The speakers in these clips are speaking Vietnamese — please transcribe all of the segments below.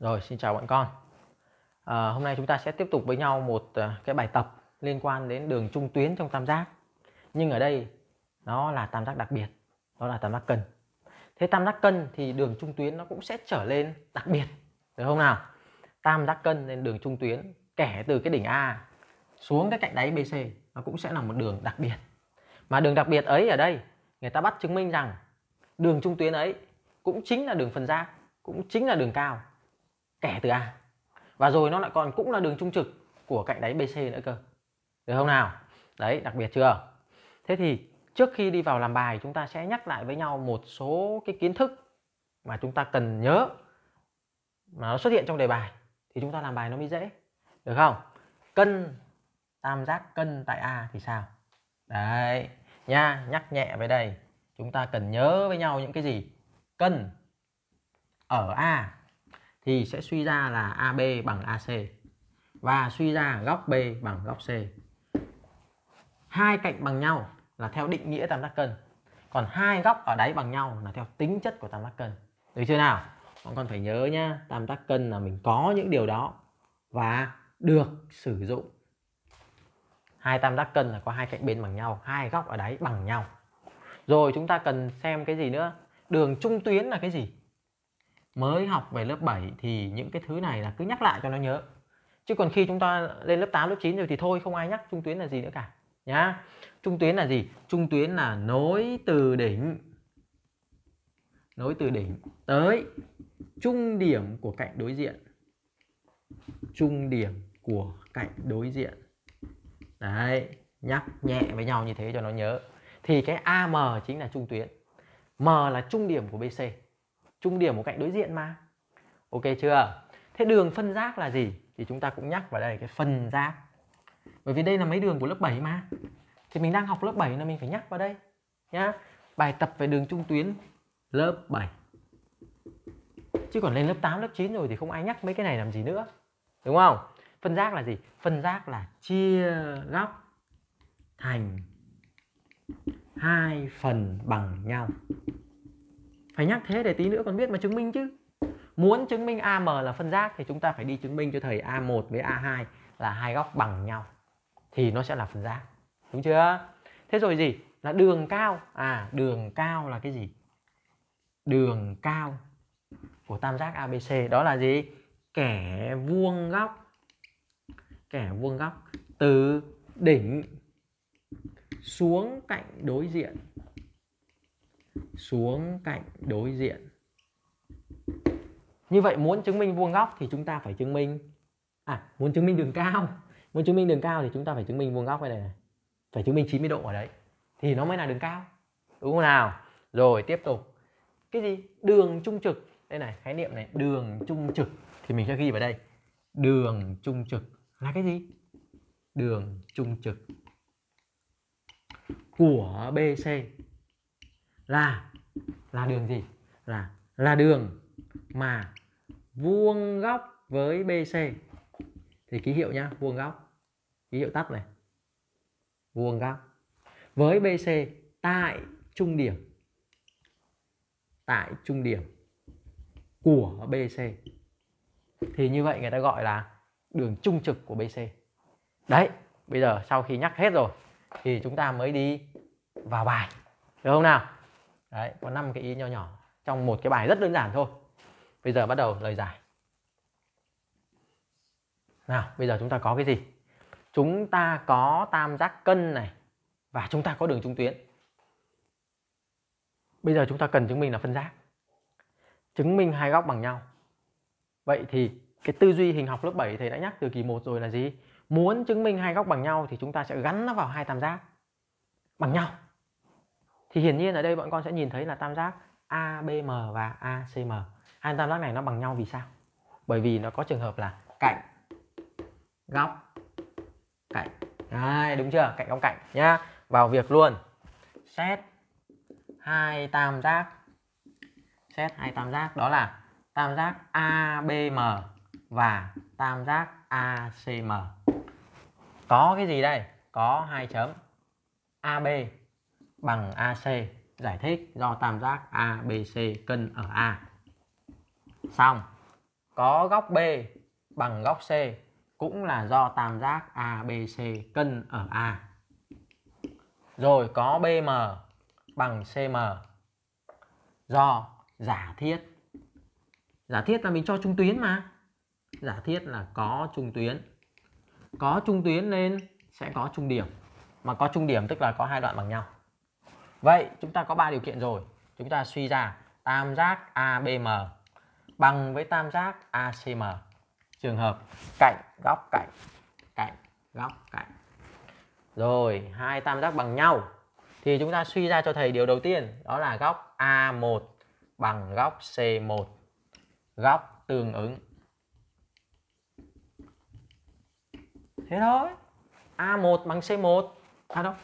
Rồi, xin chào bạn con. À, hôm nay chúng ta sẽ tiếp tục với nhau một à, cái bài tập liên quan đến đường trung tuyến trong tam giác. Nhưng ở đây nó là tam giác đặc biệt, đó là tam giác cân. Thế tam giác cân thì đường trung tuyến nó cũng sẽ trở lên đặc biệt, được không nào? Tam giác cân lên đường trung tuyến kẻ từ cái đỉnh A xuống cái cạnh đáy BC nó cũng sẽ là một đường đặc biệt. Mà đường đặc biệt ấy ở đây người ta bắt chứng minh rằng đường trung tuyến ấy cũng chính là đường phân giác, cũng chính là đường cao kẻ từ A và rồi nó lại còn cũng là đường trung trực của cạnh đáy BC nữa cơ được không nào đấy đặc biệt chưa thế thì trước khi đi vào làm bài chúng ta sẽ nhắc lại với nhau một số cái kiến thức mà chúng ta cần nhớ mà nó xuất hiện trong đề bài thì chúng ta làm bài nó mới dễ được không cân tam giác cân tại A thì sao đấy nha nhắc nhẹ với đây chúng ta cần nhớ với nhau những cái gì cân ở A thì sẽ suy ra là AB bằng AC và suy ra góc B bằng góc C. Hai cạnh bằng nhau là theo định nghĩa tam giác cân. Còn hai góc ở đáy bằng nhau là theo tính chất của tam giác cân. Được chưa nào? Bọn con phải nhớ nhá, tam giác cân là mình có những điều đó và được sử dụng. Hai tam giác cân là có hai cạnh bên bằng nhau, hai góc ở đáy bằng nhau. Rồi chúng ta cần xem cái gì nữa? Đường trung tuyến là cái gì? mới học về lớp 7 thì những cái thứ này là cứ nhắc lại cho nó nhớ chứ còn khi chúng ta lên lớp 8, lớp 9 rồi thì thôi không ai nhắc trung tuyến là gì nữa cả nhá trung tuyến là gì trung tuyến là nối từ đỉnh nối từ đỉnh tới trung điểm của cạnh đối diện trung điểm của cạnh đối diện đấy nhắc nhẹ với nhau như thế cho nó nhớ thì cái AM chính là trung tuyến M là trung điểm của BC trung điểm của cạnh đối diện mà ok chưa thế đường phân giác là gì thì chúng ta cũng nhắc vào đây cái phần giác bởi vì đây là mấy đường của lớp 7 mà thì mình đang học lớp 7 là mình phải nhắc vào đây nhá bài tập về đường trung tuyến lớp 7 chứ còn lên lớp 8 lớp 9 rồi thì không ai nhắc mấy cái này làm gì nữa đúng không phân giác là gì phân giác là chia góc thành hai phần bằng nhau phải nhắc thế để tí nữa còn biết mà chứng minh chứ muốn chứng minh AM là phân giác thì chúng ta phải đi chứng minh cho thầy A1 với A2 là hai góc bằng nhau thì nó sẽ là phân giác đúng chưa thế rồi gì là đường cao à đường cao là cái gì đường cao của tam giác ABC đó là gì kẻ vuông góc kẻ vuông góc từ đỉnh xuống cạnh đối diện xuống cạnh đối diện như vậy muốn chứng minh vuông góc thì chúng ta phải chứng minh à muốn chứng minh đường cao muốn chứng minh đường cao thì chúng ta phải chứng minh vuông góc ở đây này phải chứng minh 90 độ ở đấy thì nó mới là đường cao đúng không nào rồi tiếp tục cái gì đường trung trực đây này khái niệm này đường trung trực thì mình sẽ ghi vào đây đường trung trực là cái gì đường trung trực của BC là là đường gì là là đường mà vuông góc với BC thì ký hiệu nhá vuông góc ký hiệu tắt này vuông góc với BC tại trung điểm tại trung điểm của BC thì như vậy người ta gọi là đường trung trực của BC đấy bây giờ sau khi nhắc hết rồi thì chúng ta mới đi vào bài được không nào đấy có 5 cái ý nhỏ nhỏ trong một cái bài rất đơn giản thôi bây giờ bắt đầu lời giải nào bây giờ chúng ta có cái gì chúng ta có tam giác cân này và chúng ta có đường trung tuyến bây giờ chúng ta cần chứng minh là phân giác chứng minh hai góc bằng nhau vậy thì cái tư duy hình học lớp 7 thầy đã nhắc từ kỳ 1 rồi là gì muốn chứng minh hai góc bằng nhau thì chúng ta sẽ gắn nó vào hai tam giác bằng nhau thì hiển nhiên ở đây bọn con sẽ nhìn thấy là tam giác ABM và ACM hai tam giác này nó bằng nhau vì sao bởi vì nó có trường hợp là cạnh góc cạnh Đấy, đúng chưa cạnh góc cạnh nhá vào việc luôn xét hai tam giác xét hai tam giác đó là tam giác ABM và tam giác ACM có cái gì đây có hai chấm AB bằng AC giải thích do tam giác ABC cân ở A. Xong, có góc B bằng góc C cũng là do tam giác ABC cân ở A. Rồi có BM bằng CM do giả thiết. Giả thiết là mình cho trung tuyến mà. Giả thiết là có trung tuyến. Có trung tuyến nên sẽ có trung điểm. Mà có trung điểm tức là có hai đoạn bằng nhau. Vậy chúng ta có ba điều kiện rồi. Chúng ta suy ra tam giác ABM bằng với tam giác ACM. Trường hợp cạnh góc cạnh cạnh góc cạnh. Rồi, hai tam giác bằng nhau thì chúng ta suy ra cho thầy điều đầu tiên đó là góc A1 bằng góc C1. Góc tương ứng. Thế thôi. A1 bằng C1. À đâu,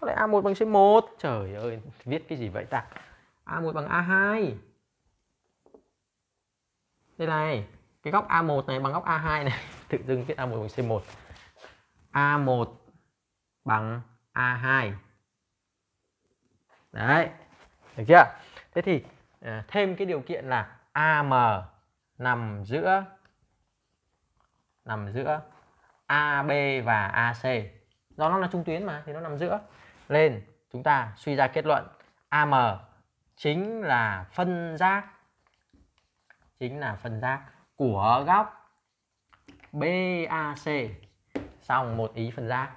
sao lại A1 bằng C1 trời ơi viết cái gì vậy ta A1 bằng A2 đây này cái góc A1 này bằng góc A2 này tự dưng viết A1 bằng C1 A1 bằng A2 đấy được chưa thế thì à, thêm cái điều kiện là AM nằm giữa nằm giữa AB và AC do nó là trung tuyến mà thì nó nằm giữa lên chúng ta suy ra kết luận AM chính là phân giác chính là phân giác của góc BAC xong một ý phân giác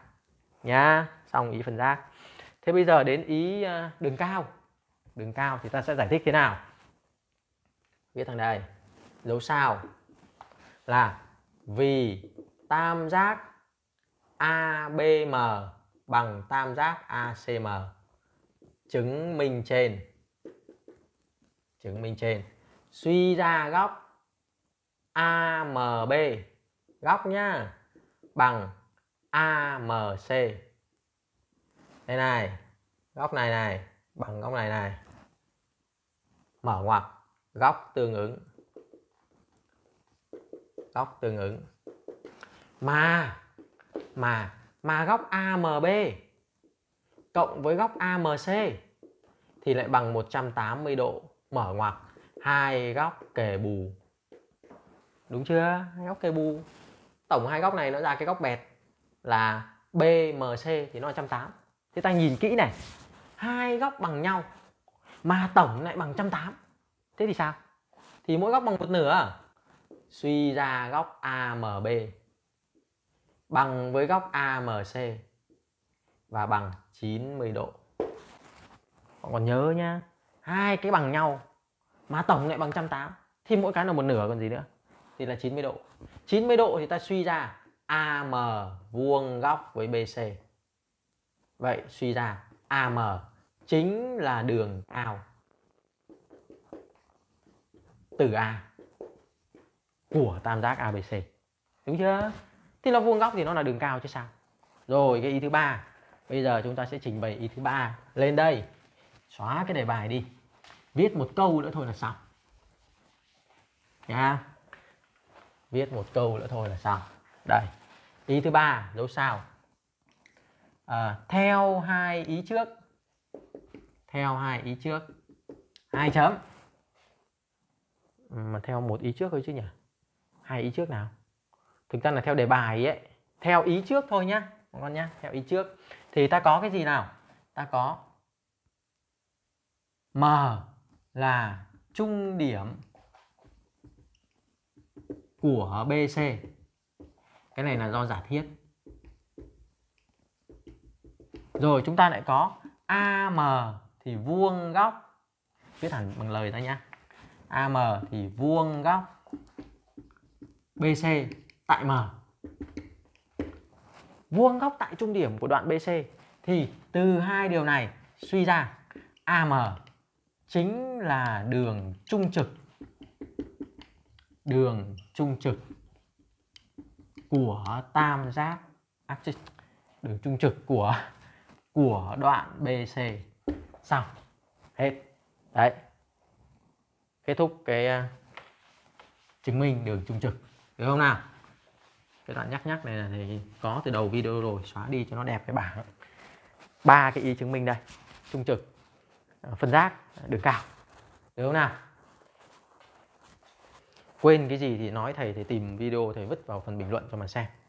nhá xong ý phân giác thế bây giờ đến ý ờ, đường cao đường cao thì ta sẽ giải thích thế nào viết thằng đây dấu sao là vì tam giác ABM bằng tam giác ACM chứng minh trên chứng minh trên suy ra góc AMB góc nhá bằng AMC đây này góc này này bằng góc này này mở ngoặc góc tương ứng góc tương ứng mà mà mà góc AMB cộng với góc AMC thì lại bằng 180 độ mở ngoặc hai góc kề bù. Đúng chưa? Hai góc kề bù. Tổng hai góc này nó ra cái góc bẹt là BMC thì nó là 180. Thế ta nhìn kỹ này, hai góc bằng nhau mà tổng lại bằng 180. Thế thì sao? Thì mỗi góc bằng một nửa. Suy ra góc AMB bằng với góc AMC và bằng 90 độ. Còn còn nhớ nhá, hai cái bằng nhau mà tổng lại bằng 180 thì mỗi cái là một nửa còn gì nữa thì là 90 độ. 90 độ thì ta suy ra AM vuông góc với BC. Vậy suy ra AM chính là đường ao từ A của tam giác ABC. Đúng chưa? thì nó vuông góc thì nó là đường cao chứ sao rồi cái ý thứ ba bây giờ chúng ta sẽ trình bày ý thứ ba lên đây xóa cái đề bài đi viết một câu nữa thôi là xong nha viết một câu nữa thôi là xong đây ý thứ ba dấu sao à, theo hai ý trước theo hai ý trước hai chấm ừ, mà theo một ý trước thôi chứ nhỉ hai ý trước nào thực ra là theo đề bài ấy theo ý trước thôi nhá mọi con nhá theo ý trước thì ta có cái gì nào ta có m là trung điểm của bc cái này là do giả thiết rồi chúng ta lại có am thì vuông góc viết hẳn bằng lời ra nhá am thì vuông góc bc tại M. Vuông góc tại trung điểm của đoạn BC thì từ hai điều này suy ra AM chính là đường trung trực đường trung trực của tam giác à, đường trung trực của của đoạn BC xong hết đấy kết thúc cái uh, chứng minh đường trung trực được không nào cái đoạn nhắc nhắc này thì có từ đầu video rồi xóa đi cho nó đẹp cái bảng ba cái ý chứng minh đây trung trực ờ, phân giác ờ, đường cao được không nào quên cái gì thì nói thầy thì tìm video thầy vứt vào phần bình luận cho mà xem